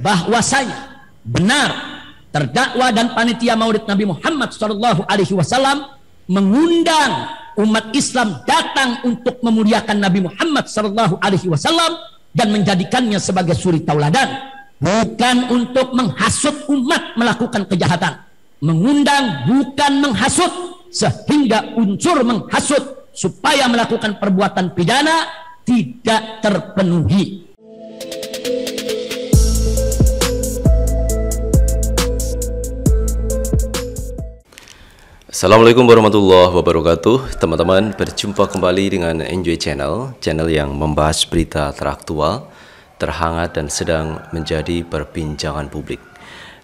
bahwasanya benar terdakwa dan panitia Maulid Nabi Muhammad Shallallahu Alaihi Wasallam mengundang umat Islam datang untuk memuliakan Nabi Muhammad Shallallahu Alaihi Wasallam dan menjadikannya sebagai suri tauladan bukan untuk menghasut umat melakukan kejahatan mengundang bukan menghasut sehingga unsur menghasut supaya melakukan perbuatan pidana tidak terpenuhi Assalamualaikum warahmatullahi wabarakatuh Teman-teman berjumpa kembali dengan Enjoy Channel Channel yang membahas berita teraktual Terhangat dan sedang menjadi perbincangan publik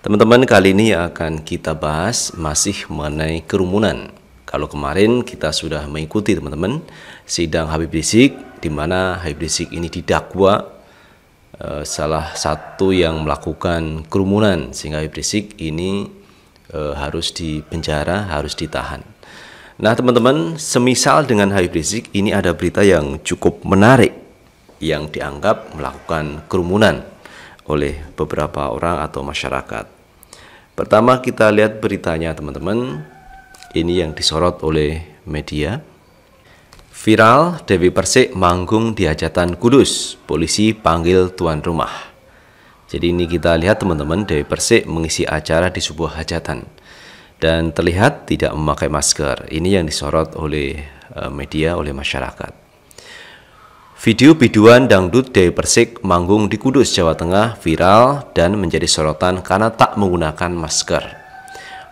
Teman-teman kali ini akan kita bahas masih mengenai kerumunan Kalau kemarin kita sudah mengikuti teman-teman Sidang Habib Rizik di mana Habib Rizik ini didakwa eh, Salah satu yang melakukan kerumunan Sehingga Habib Rizik ini e, harus dipenjara, harus ditahan. Nah, teman-teman, semisal dengan Habib Rizik ini ada berita yang cukup menarik yang dianggap melakukan kerumunan oleh beberapa orang atau masyarakat. Pertama kita lihat beritanya, teman-teman. Ini yang disorot oleh media. Viral Dewi Persik manggung di hajatan Kudus. Polisi panggil tuan rumah. Jadi ini kita lihat teman-teman Dewi Persik mengisi acara di sebuah hajatan dan terlihat tidak memakai masker. Ini yang disorot oleh e, media oleh masyarakat. Video biduan dangdut Dewi Persik manggung di Kudus, Jawa Tengah viral dan menjadi sorotan karena tak menggunakan masker.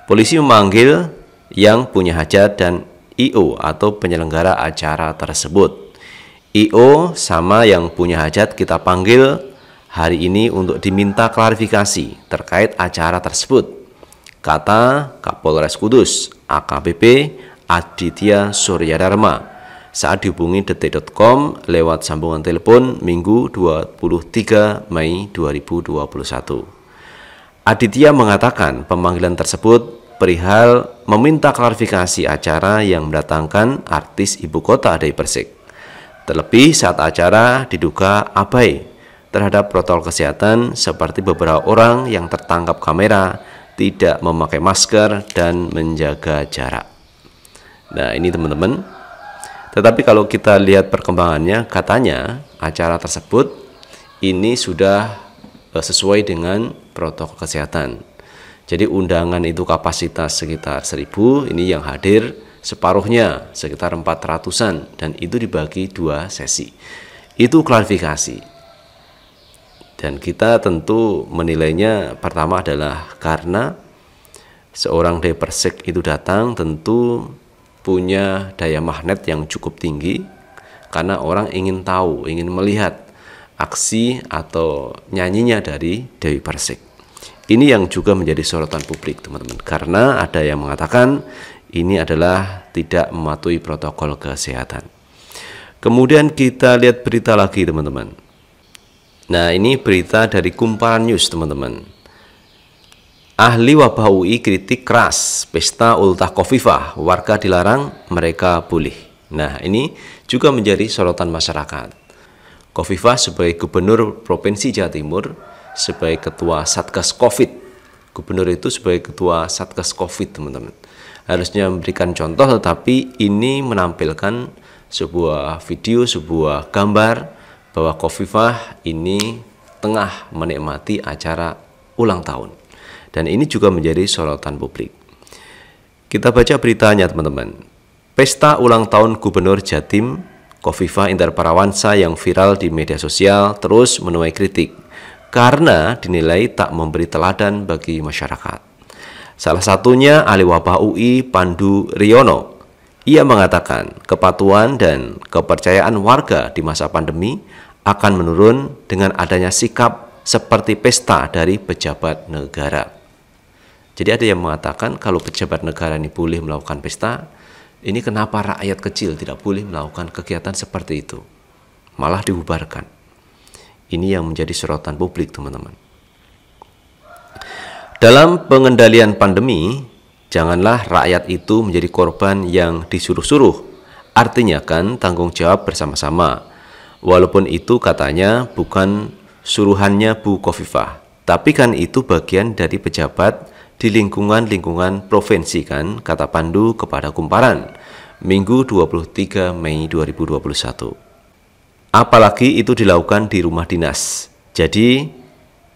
Polisi memanggil yang punya hajat dan IO atau penyelenggara acara tersebut. IO sama yang punya hajat kita panggil hari ini untuk diminta klarifikasi terkait acara tersebut, kata Kapolres Kudus AKBP Aditya Suryadarma saat dihubungi detik.com lewat sambungan telepon Minggu 23 Mei 2021. Aditya mengatakan pemanggilan tersebut perihal meminta klarifikasi acara yang mendatangkan artis ibu kota dari Persik. Terlebih saat acara diduga abai terhadap protokol kesehatan seperti beberapa orang yang tertangkap kamera tidak memakai masker dan menjaga jarak. Nah, ini teman-teman. Tetapi kalau kita lihat perkembangannya, katanya acara tersebut ini sudah eh, sesuai dengan protokol kesehatan. Jadi undangan itu kapasitas sekitar 1000, ini yang hadir separuhnya sekitar 400-an dan itu dibagi dua sesi. Itu klarifikasi. Dan kita tentu menilainya pertama adalah karena seorang Dewi Persik itu datang tentu punya daya magnet yang cukup tinggi karena orang ingin tahu, ingin melihat aksi atau nyanyinya dari Dewi Persik. Ini yang juga menjadi sorotan publik, teman-teman. Karena ada yang mengatakan ini adalah tidak mematuhi protokol kesehatan. Kemudian kita lihat berita lagi, teman-teman. Nah, ini berita dari Kumparan News, teman-teman. Ahli wabah UI kritik keras pesta ultah Kofifah, warga dilarang, mereka boleh. Nah, ini juga menjadi sorotan masyarakat. Kofifah sebagai gubernur Provinsi Jawa Timur, sebagai ketua Satgas Covid. Gubernur itu sebagai ketua Satgas Covid, teman-teman. Harusnya memberikan contoh tetapi ini menampilkan sebuah video, sebuah gambar bahwa Kofifah ini tengah menikmati acara ulang tahun. Dan ini juga menjadi sorotan publik. Kita baca beritanya teman-teman. Pesta ulang tahun Gubernur Jatim, Kofifa Indar Parawansa yang viral di media sosial terus menuai kritik karena dinilai tak memberi teladan bagi masyarakat. Salah satunya ahli wabah UI Pandu Riono ia mengatakan kepatuhan dan kepercayaan warga di masa pandemi akan menurun dengan adanya sikap seperti pesta dari pejabat negara. Jadi ada yang mengatakan kalau pejabat negara ini boleh melakukan pesta, ini kenapa rakyat kecil tidak boleh melakukan kegiatan seperti itu? Malah dibubarkan. Ini yang menjadi sorotan publik, teman-teman. Dalam pengendalian pandemi, Janganlah rakyat itu menjadi korban yang disuruh-suruh. Artinya kan tanggung jawab bersama-sama. Walaupun itu katanya bukan suruhannya Bu Kofifah. Tapi kan itu bagian dari pejabat di lingkungan-lingkungan provinsi kan, kata Pandu kepada Kumparan, Minggu 23 Mei 2021. Apalagi itu dilakukan di rumah dinas. Jadi,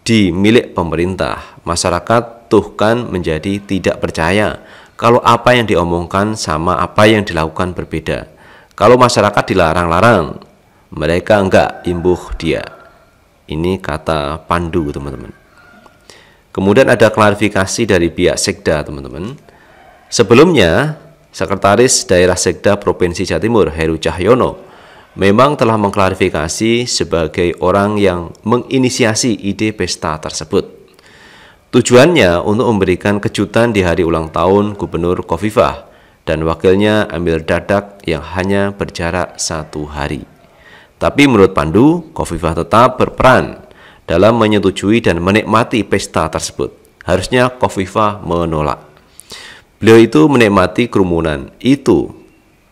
di milik pemerintah, masyarakat dijatuhkan menjadi tidak percaya kalau apa yang diomongkan sama apa yang dilakukan berbeda. Kalau masyarakat dilarang-larang, mereka enggak imbuh dia. Ini kata Pandu, teman-teman. Kemudian ada klarifikasi dari pihak Sekda, teman-teman. Sebelumnya, Sekretaris Daerah Sekda Provinsi Jawa Timur, Heru Cahyono, memang telah mengklarifikasi sebagai orang yang menginisiasi ide pesta tersebut. Tujuannya untuk memberikan kejutan di hari ulang tahun Gubernur Kofifah dan wakilnya Emil Dadak yang hanya berjarak satu hari. Tapi menurut Pandu, Kofifah tetap berperan dalam menyetujui dan menikmati pesta tersebut. Harusnya Kofifah menolak. Beliau itu menikmati kerumunan. Itu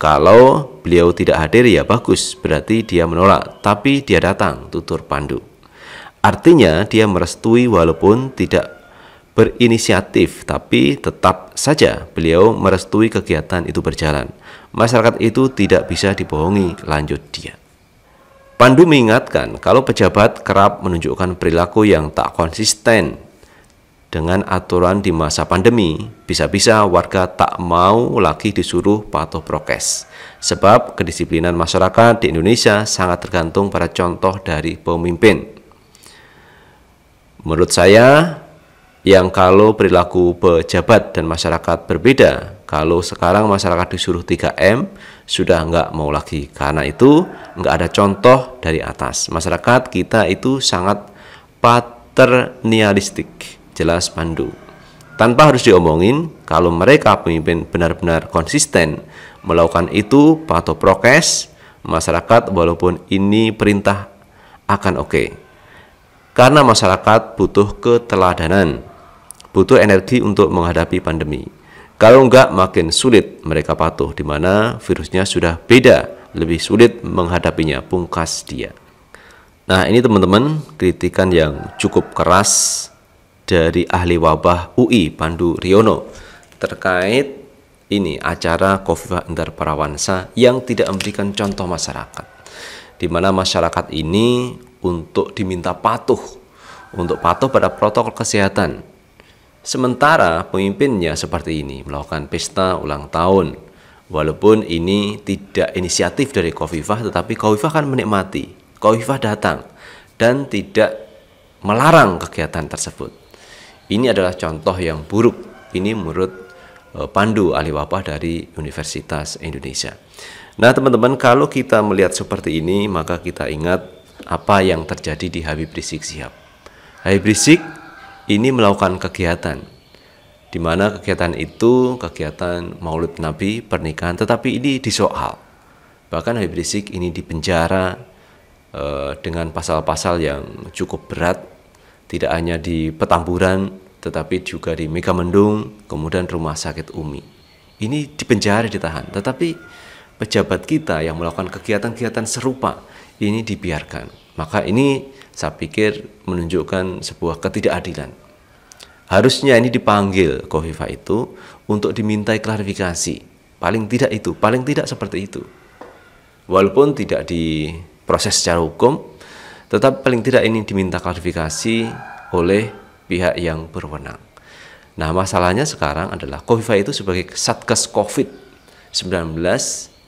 kalau beliau tidak hadir ya bagus, berarti dia menolak, tapi dia datang, tutur Pandu. Artinya dia merestui walaupun tidak berinisiatif, tapi tetap saja beliau merestui kegiatan itu berjalan. Masyarakat itu tidak bisa dibohongi, lanjut dia. Pandu mengingatkan kalau pejabat kerap menunjukkan perilaku yang tak konsisten dengan aturan di masa pandemi, bisa-bisa warga tak mau lagi disuruh patuh prokes. Sebab kedisiplinan masyarakat di Indonesia sangat tergantung pada contoh dari pemimpin. Menurut saya, yang kalau perilaku pejabat dan masyarakat berbeda. Kalau sekarang masyarakat disuruh 3M, sudah nggak mau lagi. Karena itu nggak ada contoh dari atas. Masyarakat kita itu sangat paternalistik jelas Pandu. Tanpa harus diomongin, kalau mereka pemimpin benar-benar konsisten melakukan itu patuh prokes, masyarakat walaupun ini perintah akan oke. Okay. Karena masyarakat butuh keteladanan, butuh energi untuk menghadapi pandemi. Kalau enggak makin sulit mereka patuh di mana virusnya sudah beda, lebih sulit menghadapinya, pungkas dia. Nah, ini teman-teman kritikan yang cukup keras dari ahli wabah UI Pandu Riono terkait ini acara Kofifa Indar Parawansa yang tidak memberikan contoh masyarakat di mana masyarakat ini untuk diminta patuh untuk patuh pada protokol kesehatan Sementara pemimpinnya seperti ini melakukan pesta ulang tahun. Walaupun ini tidak inisiatif dari Kofifah, tetapi Kofifah akan menikmati. Kofifah datang dan tidak melarang kegiatan tersebut. Ini adalah contoh yang buruk. Ini menurut e, Pandu ahli wabah dari Universitas Indonesia. Nah, teman-teman, kalau kita melihat seperti ini, maka kita ingat apa yang terjadi di Habib Rizik Sihab. Habib Rizik ini melakukan kegiatan di mana kegiatan itu kegiatan maulid nabi pernikahan tetapi ini disoal bahkan Habib Rizik ini dipenjara eh, dengan pasal-pasal yang cukup berat tidak hanya di Petamburan tetapi juga di Megamendung kemudian rumah sakit Umi ini dipenjara ditahan tetapi pejabat kita yang melakukan kegiatan-kegiatan serupa ini dibiarkan maka ini saya pikir menunjukkan sebuah ketidakadilan. Harusnya ini dipanggil Kofifa itu untuk dimintai klarifikasi. Paling tidak itu, paling tidak seperti itu. Walaupun tidak diproses secara hukum, tetap paling tidak ini diminta klarifikasi oleh pihak yang berwenang. Nah, masalahnya sekarang adalah Kofifa itu sebagai Satgas Covid-19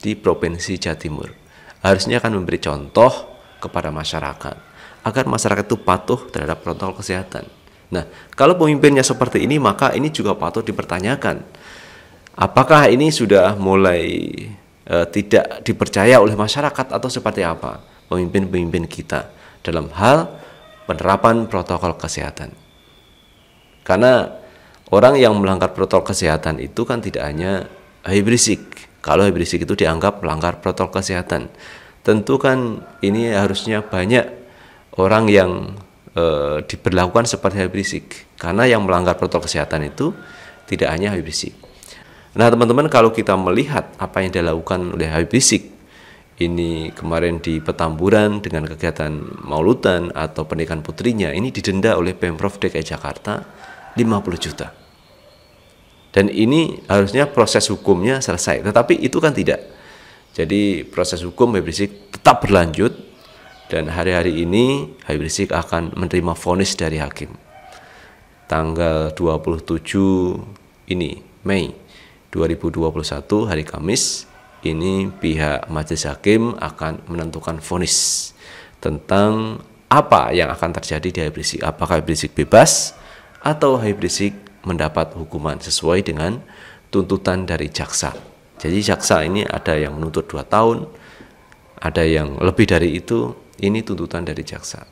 di Provinsi Jawa Timur. Harusnya akan memberi contoh kepada masyarakat agar masyarakat itu patuh terhadap protokol kesehatan. Nah, kalau pemimpinnya seperti ini, maka ini juga patut dipertanyakan. Apakah ini sudah mulai e, tidak dipercaya oleh masyarakat atau seperti apa pemimpin-pemimpin kita dalam hal penerapan protokol kesehatan? Karena orang yang melanggar protokol kesehatan itu kan tidak hanya hibrisik. Kalau hibrisik itu dianggap melanggar protokol kesehatan, tentu kan ini harusnya banyak orang yang e, diberlakukan seperti habib rizik karena yang melanggar protokol kesehatan itu tidak hanya habib rizik. Nah teman-teman kalau kita melihat apa yang dilakukan oleh habib rizik ini kemarin di Petamburan dengan kegiatan maulutan atau pernikahan putrinya ini didenda oleh Pemprov DKI Jakarta 50 juta. Dan ini harusnya proses hukumnya selesai, tetapi itu kan tidak. Jadi proses hukum habib rizik tetap berlanjut dan hari-hari ini Habib Rizik akan menerima vonis dari hakim. Tanggal 27 ini, Mei 2021, hari Kamis, ini pihak majelis hakim akan menentukan vonis tentang apa yang akan terjadi di Habib Rizik. Apakah Habib Rizik bebas atau Habib Rizik mendapat hukuman sesuai dengan tuntutan dari jaksa. Jadi jaksa ini ada yang menuntut 2 tahun, ada yang lebih dari itu, ini tuntutan dari jaksa.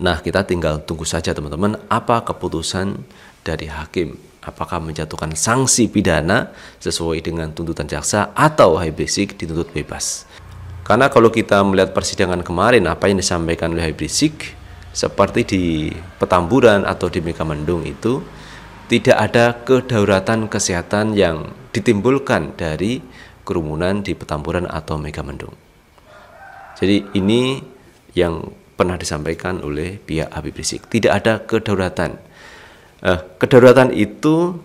Nah, kita tinggal tunggu saja teman-teman apa keputusan dari hakim. Apakah menjatuhkan sanksi pidana sesuai dengan tuntutan jaksa atau Habib dituntut bebas. Karena kalau kita melihat persidangan kemarin apa yang disampaikan oleh Habib seperti di Petamburan atau di Megamendung itu tidak ada kedaruratan kesehatan yang ditimbulkan dari kerumunan di Petamburan atau Megamendung. Jadi ini yang pernah disampaikan oleh pihak Habib Rizik. Tidak ada kedaulatan. Eh, kedaulatan itu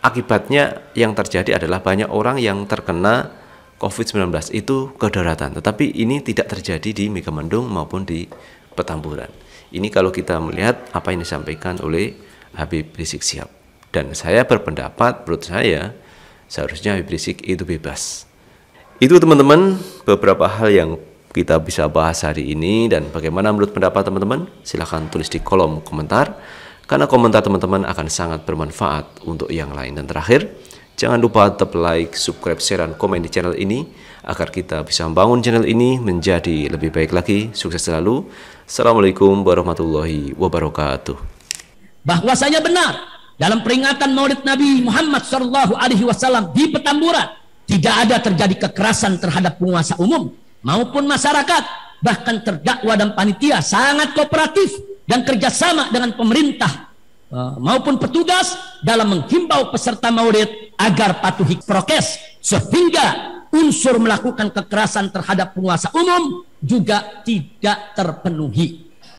akibatnya yang terjadi adalah banyak orang yang terkena COVID-19 itu kedaulatan. Tetapi ini tidak terjadi di Megamendung maupun di Petamburan. Ini kalau kita melihat apa yang disampaikan oleh Habib Rizik siap Dan saya berpendapat, menurut saya, seharusnya Habib Rizik itu bebas. Itu teman-teman beberapa hal yang kita bisa bahas hari ini dan bagaimana menurut pendapat teman-teman? Silahkan tulis di kolom komentar karena komentar teman-teman akan sangat bermanfaat untuk yang lain. Dan terakhir, jangan lupa tetap like, subscribe, share, dan komen di channel ini agar kita bisa membangun channel ini menjadi lebih baik lagi. Sukses selalu. Assalamualaikum warahmatullahi wabarakatuh. Bahwasanya benar dalam peringatan Maulid Nabi Muhammad SAW di Petamburan tidak ada terjadi kekerasan terhadap penguasa umum maupun masyarakat bahkan terdakwa dan panitia sangat kooperatif dan kerjasama dengan pemerintah eh, maupun petugas dalam menghimbau peserta maulid agar patuhi prokes sehingga unsur melakukan kekerasan terhadap penguasa umum juga tidak terpenuhi.